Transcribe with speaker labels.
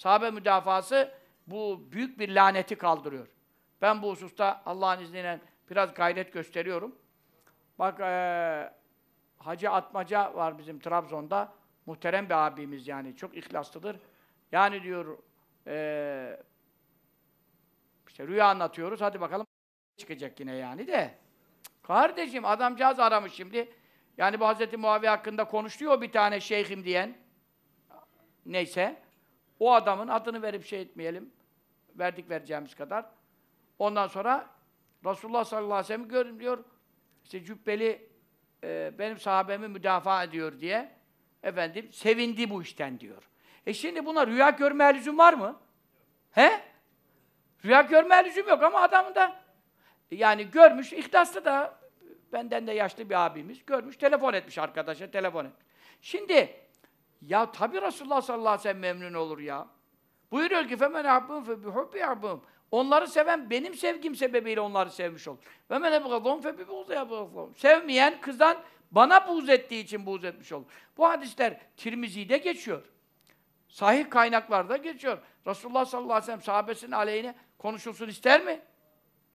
Speaker 1: Sahabe müdafası bu büyük bir laneti kaldırıyor. Ben bu hususta Allah'ın izniyle biraz gayret gösteriyorum. Bak ee, Hacı Atmaca var bizim Trabzon'da. Muhterem bir abimiz yani. Çok ihlaslıdır. Yani diyor ee, işte rüya anlatıyoruz. Hadi bakalım çıkacak yine yani de. Kardeşim adamcağız aramış şimdi. Yani bu Hazreti Muavi hakkında konuşuyor bir tane şeyhim diyen. Neyse. O adamın adını verip şey etmeyelim. Verdik vereceğimiz kadar. Ondan sonra Resulullah sallallahu aleyhi ve sellem görünüyor. İşte cübbeli e, benim sahabemi müdafaa ediyor diye efendim sevindi bu işten diyor. E şimdi buna rüya görme lüzum var mı? He? Rüya görme lüzum yok ama adamın da yani görmüş, ihlaslı da benden de yaşlı bir abimiz görmüş, telefon etmiş arkadaşa, telefon etmiş. Şimdi ya tabi Resulullah sallallahu aleyhi ve sellem memnun olur ya. Buyuruyor ki femen habbım fe bihubbi habbım. Onları seven benim sevgim sebebiyle onları sevmiş olur. Ve men ebgadhum fe bibughdhum. Sevmeyen kızdan bana buğz ettiği için buğz etmiş olur. Bu hadisler Tirmizi'de geçiyor. Sahih kaynaklarda geçiyor. Resulullah sallallahu aleyhi ve sellem sahabesinin aleyhine konuşulsun ister mi?